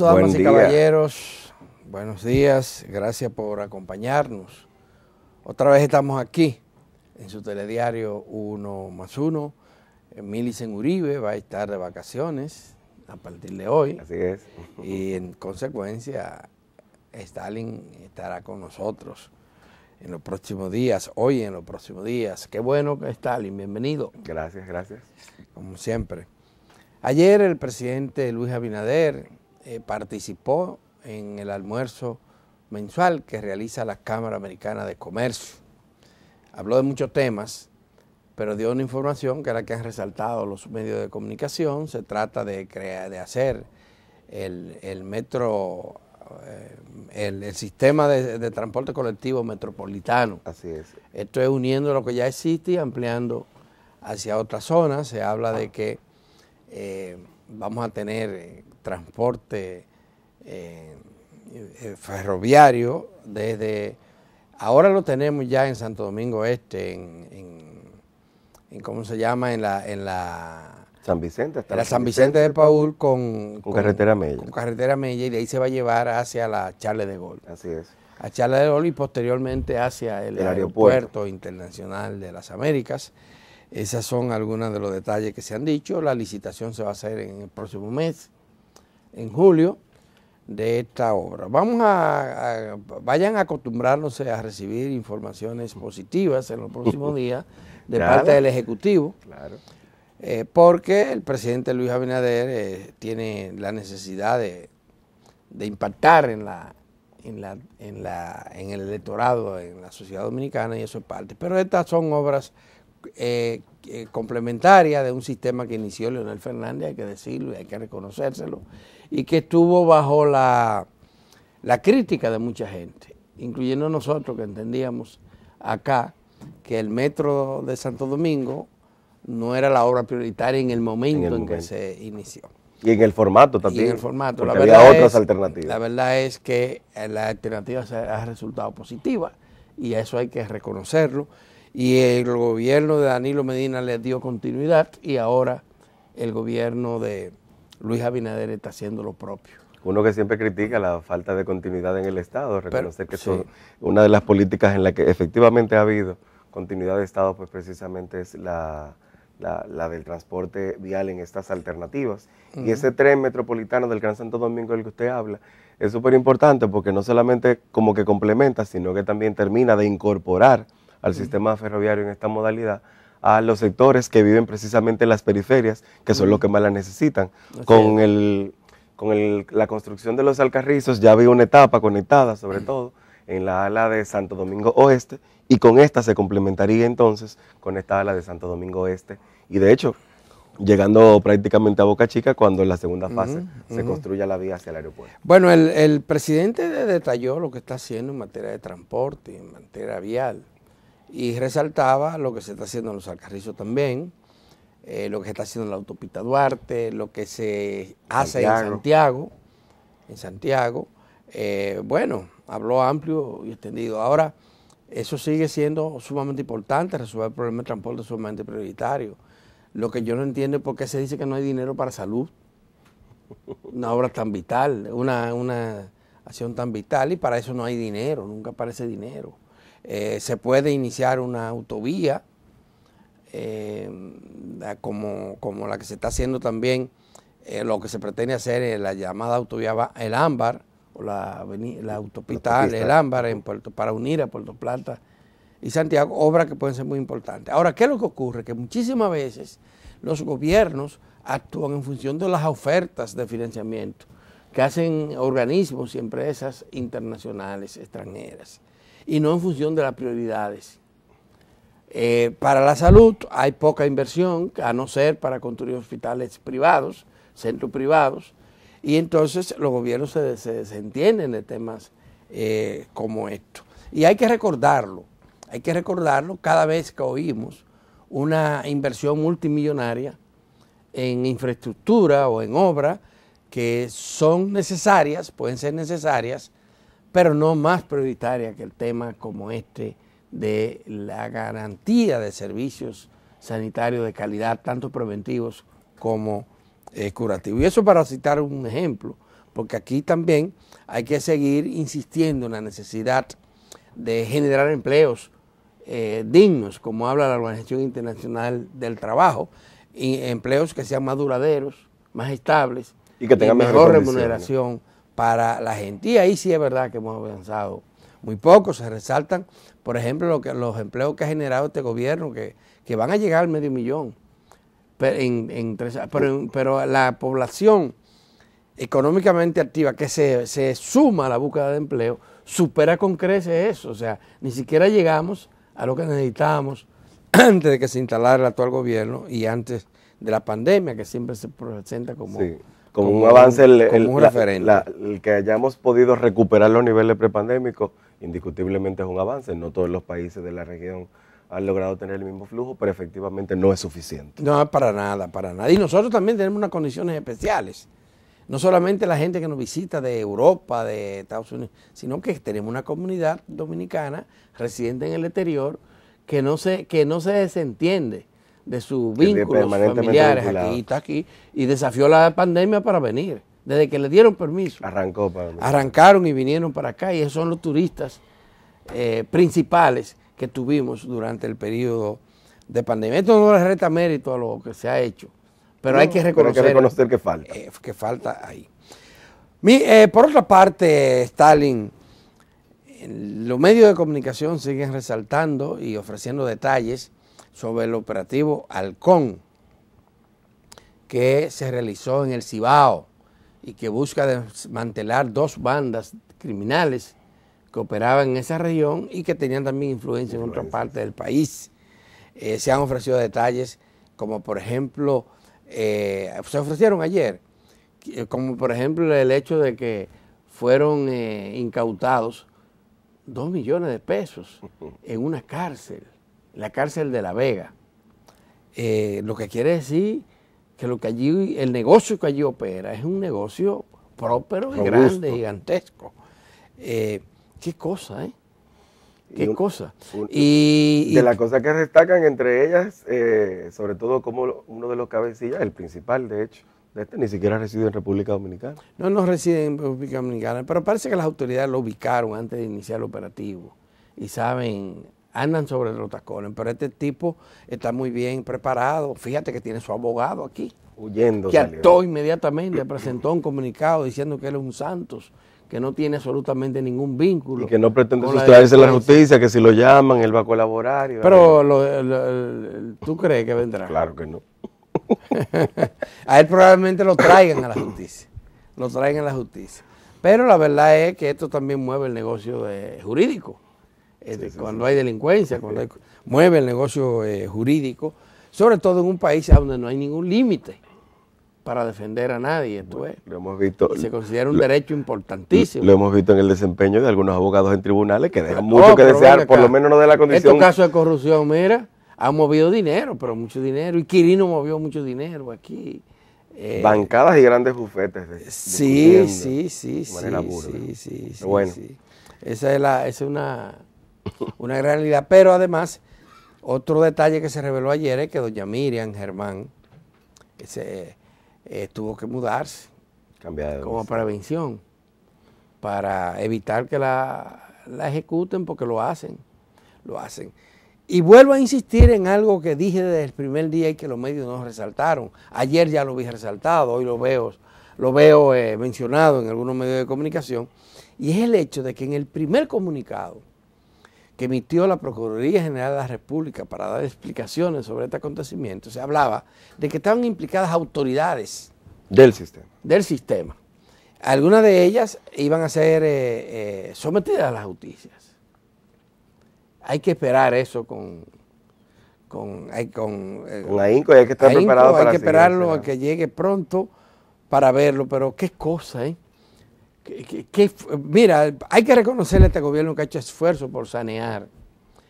damas y caballeros. Buenos días, gracias por acompañarnos. Otra vez estamos aquí en su telediario 1 más 1. Milicen Uribe va a estar de vacaciones a partir de hoy. Así es. Y en consecuencia, Stalin estará con nosotros en los próximos días, hoy en los próximos días. Qué bueno que Stalin, bienvenido. Gracias, gracias. Como siempre. Ayer el presidente Luis Abinader eh, participó en el almuerzo mensual que realiza la Cámara Americana de Comercio. Habló de muchos temas, pero dio una información que era que han resaltado los medios de comunicación. Se trata de, crear, de hacer el, metro, eh, el, sistema de, transporte colectivo metropolitano. Así es. Esto es uniendo lo que ya existe y ampliando hacia otras zonas. Se habla de ah. que eh, vamos a tener transporte eh, eh, ferroviario desde... Ahora lo tenemos ya en Santo Domingo Este, en, ¿cómo se llama? En la... En la San Vicente, la San Vicente, de Paul con, carretera Mella. Con carretera y de ahí se va a llevar hacia la Charles de Gol. Así es. A Charles de Gol y posteriormente hacia el, aeropuerto. Internacional de las Américas. Esos son algunos de los detalles que se han dicho. La licitación se va a hacer en el próximo mes en julio de esta obra. Vamos a, a, vayan a recibir informaciones positivas en los próximos días de parte del Ejecutivo, claro. Eh, porque el presidente Luis Abinader eh, tiene la necesidad de, impactar en la, en, la, en, en el electorado, en la sociedad dominicana, y eso es parte. Pero estas son obras eh, eh, complementaria de un sistema que inició Leonel Fernández, hay que decirlo y hay que reconocérselo, y que estuvo bajo la, la crítica de mucha gente, incluyendo nosotros que entendíamos acá que el metro de Santo Domingo no era la obra prioritaria en el momento en, que se inició. Y en el formato también. en el formato. había otras alternativas. La verdad es que la alternativa ha resultado positiva y eso hay que reconocerlo. Y el gobierno de Danilo Medina le dio continuidad y ahora el gobierno de Luis Abinader está haciendo lo propio. Uno que siempre critica la falta de continuidad en el Estado, reconocer que una de las políticas en la que efectivamente ha habido continuidad de Estado, pues precisamente es la, del transporte vial en estas alternativas. Y ese tren metropolitano del Gran Santo Domingo del que usted habla es súper importante porque no solamente como que complementa, sino que también termina de incorporar al sistema ferroviario en esta modalidad a los sectores que viven precisamente en las periferias, que son los que más la necesitan. con el, con la construcción de los alcarrizos ya había una etapa conectada, sobre todo, en la ala de Santo Domingo Oeste, y con esta se complementaría entonces con esta ala de Santo Domingo Oeste. Y de hecho, llegando prácticamente a Boca Chica cuando en la segunda fase se construya la vía hacia el aeropuerto. Bueno, el presidente detalló lo que está haciendo en materia de transporte, en materia vial y resaltaba lo que se está haciendo en los Alcarrizos también, eh, lo que se está haciendo en la autopista Duarte, lo que se hace en Santiago, en Santiago. Eh, bueno, habló amplio y extendido. Ahora, eso sigue siendo sumamente importante, resolver el problema de transporte es sumamente prioritario. Lo que yo no entiendo es por qué se dice que no hay dinero para salud. Una obra tan vital, una, una acción tan vital, y para eso no hay dinero, nunca aparece dinero. Eh, se puede iniciar una autovía, eh, como, la que se está haciendo también, eh, lo que se pretende hacer en la llamada autovía El Ámbar, o la, la autopista El Ámbar en Puerto, para unir a Puerto Plata y Santiago, obras que pueden ser muy importantes. Ahora, ¿qué es lo que ocurre? Que muchísimas veces los gobiernos actúan en función de las ofertas de financiamiento que hacen organismos y empresas internacionales extranjeras y no en función de las prioridades. Eh, para la salud hay poca inversión, a no ser para construir hospitales privados, centros privados, y entonces los gobiernos se, desentienden de temas eh, como esto Y hay que recordarlo, hay que recordarlo cada vez que oímos una inversión multimillonaria en infraestructura o en obra que son necesarias, pueden ser necesarias, pero no más prioritaria que el tema como este de la garantía de servicios sanitarios de calidad, tanto preventivos como eh, curativos. Y eso para citar un ejemplo, porque aquí también hay que seguir insistiendo en la necesidad de generar empleos eh, dignos, como habla la Organización Internacional del Trabajo, y empleos que sean más duraderos, más estables y que tengan mejor remuneración para la gente. Y ahí sí es verdad que hemos avanzado muy poco. Se resaltan, por ejemplo, los empleos que ha generado este gobierno, que, van a llegar al medio millón. Pero, pero, la población económicamente activa que se, se, suma a la búsqueda de empleo supera con creces eso. O sea, ni siquiera llegamos a lo que necesitábamos antes de que se instalara el actual gobierno y antes de la pandemia, que siempre se presenta como como, un avance el, que hayamos podido recuperar los niveles prepandémicos, indiscutiblemente es un avance. No todos los países de la región han logrado tener el mismo flujo, pero efectivamente no es suficiente. No, para nada, para nada. Y nosotros también tenemos unas condiciones especiales. No solamente la gente que nos visita de Europa, de Estados Unidos, sino que tenemos una comunidad dominicana residente en el exterior que no se, que no se desentiende de sus vínculos familiares aquí, está aquí, y desafió la pandemia para venir, desde que le dieron permiso. Arrancó para Arrancaron y vinieron para acá, y esos son los turistas eh, principales que tuvimos durante el periodo de pandemia. Esto no le reta mérito a lo que se ha hecho, pero hay que reconocer, que, falta. Eh, falta ahí. Eh, por otra parte, Stalin, los medios de comunicación siguen resaltando y ofreciendo detalles sobre el operativo Halcón que se realizó en el Cibao y que busca desmantelar dos bandas criminales que operaban en esa región y que tenían también influencia, en otra parte del país. Eh, se han ofrecido detalles como por ejemplo, eh, se ofrecieron ayer, eh, como por ejemplo el hecho de que fueron incautados dos millones de pesos en una cárcel la cárcel de La Vega. Eh, lo que quiere decir que lo que allí, el negocio que allí opera es un negocio próspero y grande, gigantesco. Eh, qué cosa, ¿eh? Qué cosa. y, de las cosas que destacan entre ellas, eh, sobre todo como uno de los cabecillas, el principal de hecho, de este ni siquiera reside en República Dominicana. No, no reside en República Dominicana, pero parece que las autoridades lo ubicaron antes de iniciar el operativo y saben andan sobre los tacones, pero este tipo está muy bien preparado. Fíjate que tiene su abogado aquí. Huyendo. Que inmediatamente, presentó un comunicado diciendo que él es un Santos, que no tiene absolutamente ningún vínculo. Y que no pretende sustraerse a la justicia, que si lo llaman él va a colaborar. pero tú crees que vendrá. Claro que no. a él probablemente lo traigan a la justicia. Lo traigan a la justicia. Pero la verdad es que esto también mueve el negocio jurídico cuando hay delincuencia, cuando mueve el negocio eh, jurídico, sobre todo en un país donde no hay ningún límite para defender a nadie. esto es lo hemos visto. Se considera un derecho importantísimo. Lo hemos visto en el desempeño de algunos abogados en tribunales que dejan mucho que desear, por lo menos no de la condición. en este caso de corrupción, mira, ha movido dinero, pero mucho dinero. Y Quirino movió mucho dinero aquí. Eh. Bancadas y grandes bufetes. sí, sí, sí, sí, Bueno. Esa es, la, esa es una una realidad. Pero además, otro detalle que se reveló ayer es que doña Miriam Germán se, eh, tuvo que mudarse como prevención para evitar que la, ejecuten porque lo hacen, lo hacen. Y vuelvo a insistir en algo que dije desde el primer día y que los medios no resaltaron. Ayer ya lo vi resaltado, hoy lo veo, lo veo eh, mencionado en algunos medios de comunicación. Y es el hecho de que en el primer comunicado que emitió la Procuraduría General de la República para dar explicaciones sobre este acontecimiento, se hablaba de que estaban implicadas autoridades. Del sistema. Del sistema. Algunas de ellas iban a ser eh, eh, sometidas a las justicias. Hay que esperar eso con... Con, hay, con, eh, con la INCO y hay que estar preparado para Hay que esperarlo a que llegue pronto para verlo, pero qué cosa, ¿eh? mira, hay que reconocerle a este gobierno que ha hecho esfuerzo por sanear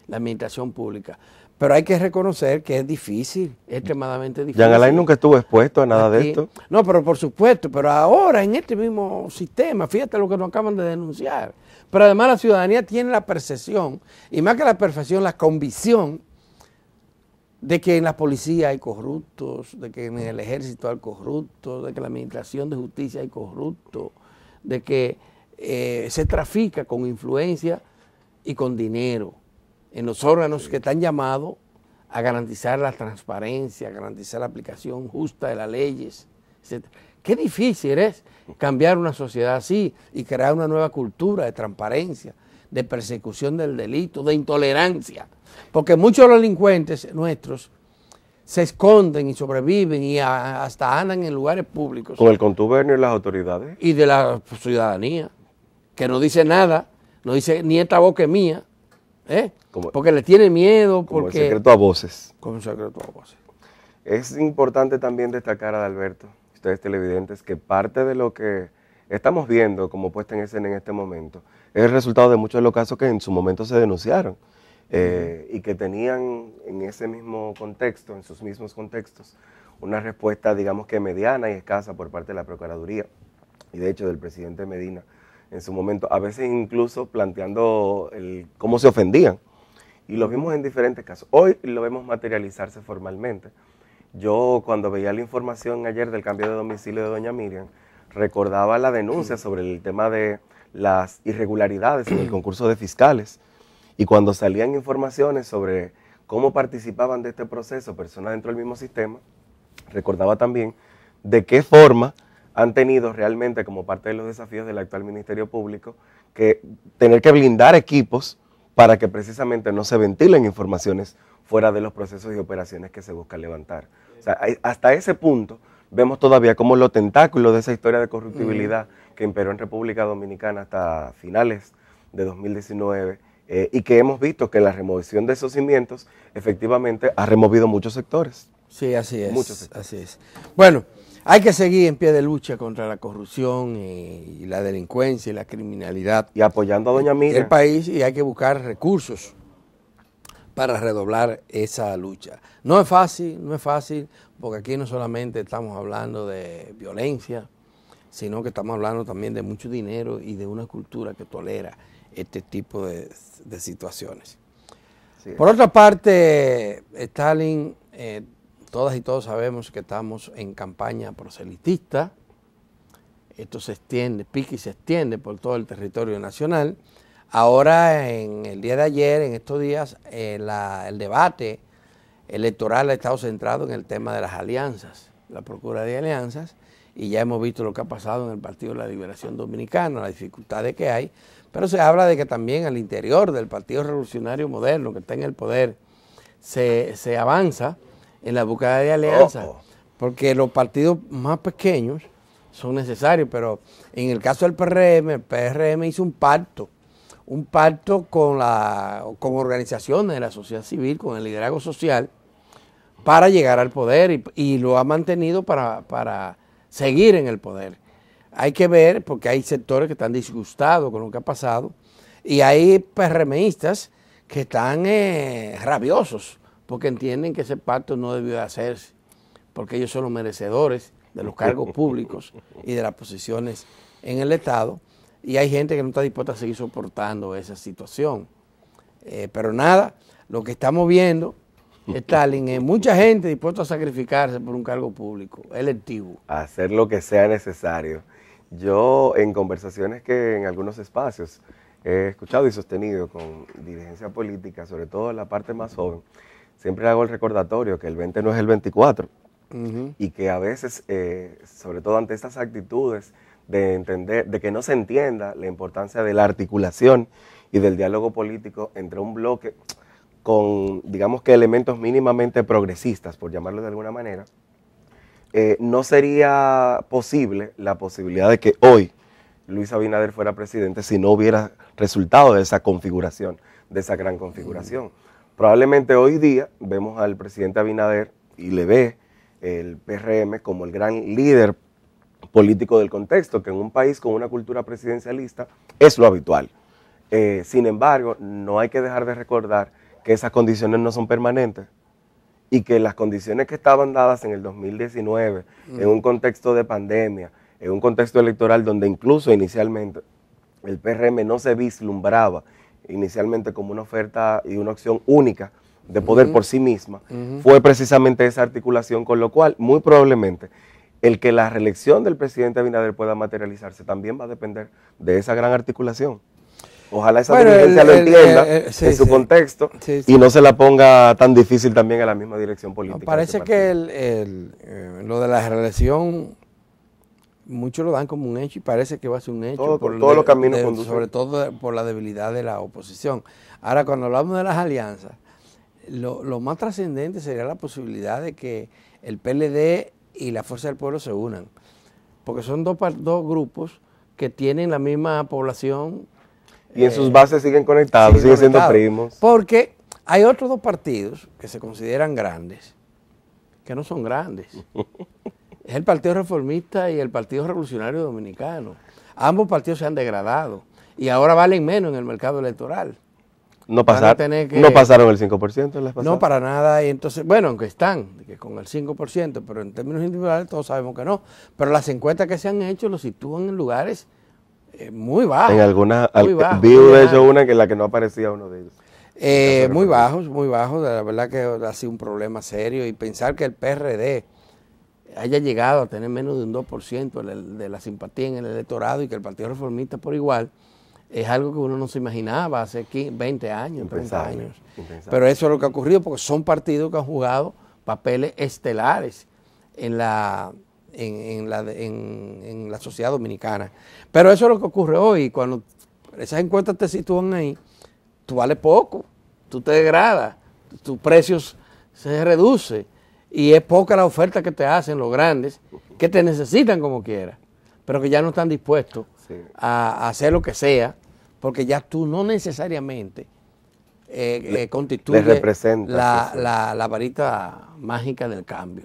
la administración pública. Pero hay que reconocer que es difícil, es extremadamente difícil. Jean Alain nunca estuvo expuesto a nada de esto. No, pero por supuesto, pero ahora en este mismo sistema, fíjate lo que nos acaban de denunciar. Pero además la ciudadanía tiene la percepción, y más que la percepción, la convicción de que en la policía hay corruptos, de que en el ejército hay corruptos, de que en la administración de justicia hay corruptos de que eh, se trafica con influencia y con dinero en los órganos que están llamados a garantizar la transparencia, a garantizar la aplicación justa de las leyes, etc. Qué difícil es cambiar una sociedad así y crear una nueva cultura de transparencia, de persecución del delito, de intolerancia. Porque muchos de delincuentes nuestros se esconden y sobreviven y hasta andan en lugares públicos. Con el contubernio de las autoridades. Y de la ciudadanía, que no dice nada, no dice ni esta boca que mía, ¿eh? porque le tiene miedo. Como secreto a voces. Como secreto a voces. Es importante también destacar, a Alberto, ustedes televidentes, que parte de lo que estamos viendo como puesta en escena en este momento es el resultado de muchos de los casos que en su momento se denunciaron. Eh, y que tenían en ese mismo contexto, en sus mismos contextos, una respuesta, digamos que mediana y escasa por parte de la Procuraduría y de hecho del presidente Medina en su momento, a veces incluso planteando cómo se ofendían. Y lo vimos en diferentes casos. Hoy lo vemos materializarse formalmente. Yo cuando veía la información ayer del cambio de domicilio de doña Miriam, recordaba la denuncia sobre el tema de las irregularidades en el concurso de fiscales y cuando salían informaciones sobre cómo participaban de este proceso personas dentro del mismo sistema, recordaba también de qué forma han tenido realmente como parte de los desafíos del actual Ministerio Público que tener que blindar equipos para que precisamente no se ventilen informaciones fuera de los procesos y operaciones que se busca levantar. hasta ese punto vemos todavía cómo los tentáculos de esa historia de corruptibilidad que imperó en República Dominicana hasta finales de 2019 eh, y que hemos visto que la remoción de esos cimientos efectivamente ha removido muchos sectores. Sí, así es. Así es. Bueno, hay que seguir en pie de lucha contra la corrupción y, la delincuencia y la criminalidad. Y apoyando a Doña Mira. El país y hay que buscar recursos para redoblar esa lucha. No es fácil, no es fácil, porque aquí no solamente estamos hablando de violencia, sino que estamos hablando también de mucho dinero y de una cultura que tolera este tipo de, situaciones. Por otra parte, Stalin, eh, todas y todos sabemos que estamos en campaña proselitista. Esto se extiende, pique y se extiende por todo el territorio nacional. Ahora, en el día de ayer, en estos días, eh, el debate electoral ha estado centrado en el tema de las alianzas, la procura de alianzas, y ya hemos visto lo que ha pasado en el Partido de la Liberación Dominicana, las dificultades que hay, pero se habla de que también al interior del Partido Revolucionario Moderno, que está en el poder, se, avanza en la búsqueda de alianzas, porque los partidos más pequeños son necesarios, pero en el caso del PRM, el PRM hizo un pacto, un pacto con, la, con organizaciones de la sociedad civil, con el liderazgo social, para llegar al poder y, lo ha mantenido para seguir en el poder. Hay que ver, porque hay sectores que están disgustados con lo que ha pasado, y hay PRMistas que están eh, rabiosos, porque entienden que ese pacto no debió de hacerse, porque ellos son los merecedores de los cargos públicos y de las posiciones en el Estado, y hay gente que no está dispuesta a seguir soportando esa situación. Eh, pero nada, lo que estamos viendo Eh, Stalin mucha gente dispuesta a sacrificarse por un cargo público, electivo. hacer lo que sea necesario. Yo, en conversaciones que en algunos espacios he escuchado y sostenido con dirigencia política, sobre todo en la parte más joven, siempre hago el recordatorio que el 20 no es el 24 y que a veces, eh, sobre todo ante estas actitudes de entender, de que no se entienda la importancia de la articulación y del diálogo político entre un bloque, con, digamos que elementos mínimamente progresistas, por llamarlo de alguna manera, eh, no sería posible la posibilidad de que hoy Luis Abinader fuera presidente si no hubiera resultado de esa configuración, de esa gran configuración. Probablemente hoy día vemos al presidente Abinader y le ve el PRM como el gran líder político del contexto, que en un país con una cultura presidencialista es lo habitual. Eh, sin embargo, no hay que dejar de recordar que esas condiciones no son permanentes y que las condiciones que estaban dadas en el 2019, mm. en un contexto de pandemia, en un contexto electoral donde incluso inicialmente el PRM no se vislumbraba inicialmente como una oferta y una opción única de poder por sí misma, fue precisamente esa articulación, con lo cual muy probablemente el que la reelección del presidente Abinader pueda materializarse también va a depender de esa gran articulación. Ojalá esa dirigencia lo entienda eh, eh, en su contexto y no se la ponga tan difícil también en la misma dirección política. parece que eh, lo de la relación, muchos lo dan como un hecho y parece que va a ser un hecho. por todos los caminos Sobre todo por la debilidad de la oposición. Ahora, cuando hablamos de las alianzas, lo, más trascendente sería la posibilidad de que el PLD y la Fuerza del Pueblo se unan. Porque son dos, dos grupos que tienen la misma población, y en sus eh, bases siguen conectados, siguen, siendo primos. Porque hay otros dos partidos que se consideran grandes, que no son grandes. es el Partido Reformista y el Partido Revolucionario Dominicano. Ambos partidos se han degradado y ahora valen menos en el mercado electoral. No, pasar, no pasaron el 5% en las pasadas. No, para nada. Y entonces, bueno, aunque están con el 5%, pero en términos individuales todos sabemos que no. Pero las encuestas que se han hecho lo sitúan en lugares eh, muy bajos. En alguna, de hecho una que la que no aparecía uno de ellos. Eh, muy bajos, muy bajos, la verdad que ha sido un problema serio y pensar que el PRD haya llegado a tener menos de un 2% de la simpatía en el electorado y que el Partido Reformista por igual, es algo que uno no se imaginaba hace aquí 20 años, 30 años. Pero eso es lo que ha ocurrido porque son partidos que han jugado papeles estelares en la en, la, en, la, sociedad dominicana. Pero eso es lo que ocurre hoy. Cuando esas encuestas te sitúan ahí, tú vales poco, tú te degradas, tus precios se reduce y es poca la oferta que te hacen los grandes, que te necesitan como quieras pero que ya no están dispuestos a, hacer lo que sea, porque ya tú no necesariamente eh, Le, eh, constituyes la, la varita mágica del cambio.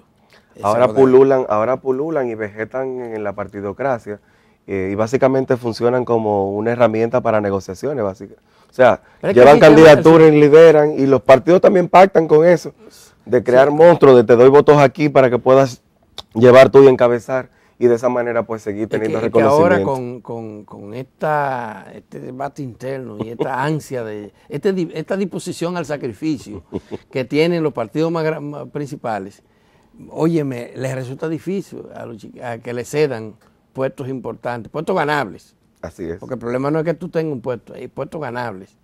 Ahora pululan, ahora pululan y vegetan en la partidocracia eh, y básicamente funcionan como una herramienta para negociaciones. Básicamente. O sea, llevan candidaturas y lideran y los partidos también pactan con eso, de crear monstruos, de te doy votos aquí para que puedas llevar tú y encabezar y de esa manera pues seguir teniendo reconocimiento. Que ahora con, con, esta, este debate interno y esta ansia, de este, esta disposición al sacrificio que tienen los partidos más principales, óyeme, les resulta difícil a, los, a que le cedan puestos importantes, puestos ganables. Así es. Porque el problema no es que tú tengas un puesto, hay puestos ganables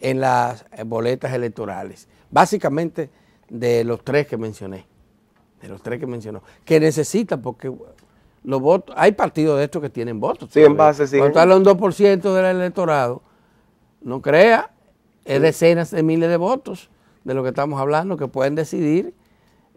en las boletas electorales. Básicamente de los tres que mencioné, de los tres que mencionó, que necesita porque los votos, hay partidos de estos que tienen votos. Sí, en base, sí. Cuando un 2% del electorado, no crea, es decenas de miles de votos de lo que estamos hablando que pueden decidir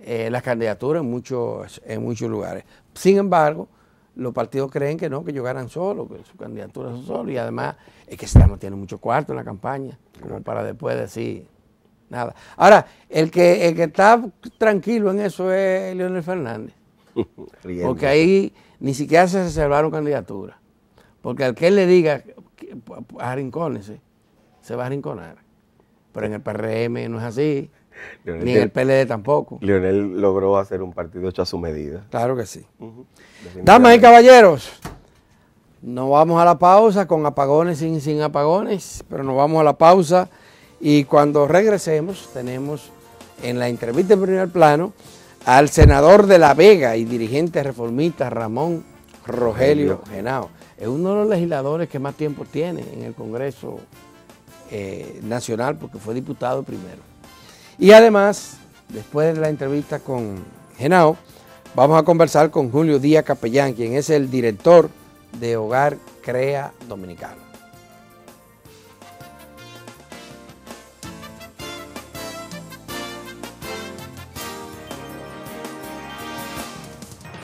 eh, las candidaturas en muchos, en muchos lugares. Sin embargo, los partidos creen que no, que ellos ganan solo, que su candidatura es solo. Y además es que se tiene mucho cuarto en la campaña, como para después decir nada. Ahora, el que, el que está tranquilo en eso es Leonel Fernández. porque ahí ni siquiera se reservaron candidaturas. Porque al que él le diga, arrincónese, se va a arrinconar. Pero en el PRM no es así ni en el PLD tampoco. Lionel logró hacer un partido hecho a su medida. Claro que sí. Damas y caballeros, nos vamos a la pausa con apagones y sin apagones, pero nos vamos a la pausa y cuando regresemos tenemos en la entrevista en primer plano al senador de La Vega y dirigente reformista Ramón Rogelio Genao. Es uno de los legisladores que más tiempo tiene en el Congreso eh, Nacional porque fue diputado primero. Y además, después de la entrevista con Genao, vamos a conversar con Julio Díaz Capellán, quien es el director de Hogar Crea Dominicano.